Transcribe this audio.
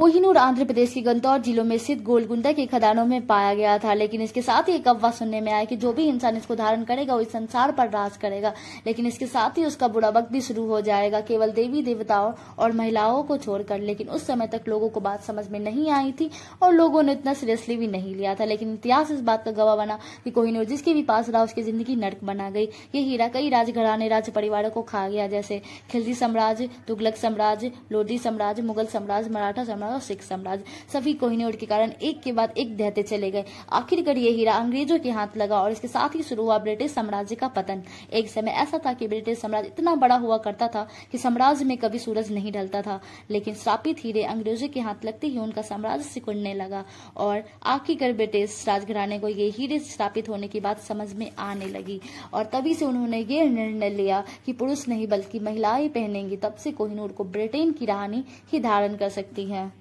कोहिनूर आंध्र प्रदेश के गंतौर जिलों में स्थित गोलगुंडा की खदानों में पाया गया था लेकिन इसके साथ ही एक अफवाह सुनने में आया कि जो भी इंसान इसको धारण करेगा वो इस संसार पर राज करेगा लेकिन इसके साथ ही उसका बुरा वक्त भी शुरू हो जाएगा केवल देवी देवताओं और महिलाओं को छोड़कर लेकिन उस समय तक लोगों को बात समझ में नहीं आई थी और लोगों ने इतना सीरियसली भी नहीं लिया था लेकिन इतिहास इस बात का गवाह बना की कोहिनूर जिसके भी पास रहा उसकी जिंदगी नर्क बना गई ये हीरा कई राजघराने राज परिवारों को खा गया जैसे खिलजी साम्राज्य तुगलक साम्राज्य लोधी साम्राज्य मुगल साम्राज्य मराठा साम्राज्य साम्राज्य और सिख साम्राज्य सभी कोहिनूर के कारण एक के बाद एक देते चले गए आखिरकार ये हीरा अंग्रेजों के हाथ लगा और इसके साथ ही शुरू हुआ ब्रिटिश साम्राज्य का पतन एक समय ऐसा था कि ब्रिटिश साम्राज्य इतना बड़ा हुआ करता था कि साम्राज्य में कभी सूरज नहीं ढलता था लेकिन श्रापित हीरे अंग्रेजों के हाथ लगते ही उनका साम्राज्य सिकुड़ने लगा और आखिरकार ब्रिटिश राजघराने को ये हीरे स्थापित होने की बात समझ में आने लगी और तभी से उन्होंने ये निर्णय लिया कि पुरुष नहीं बल्कि महिलाएं पहनेंगी तब से कोहिनूर को ब्रिटेन की रानी ही धारण कर सकती हैं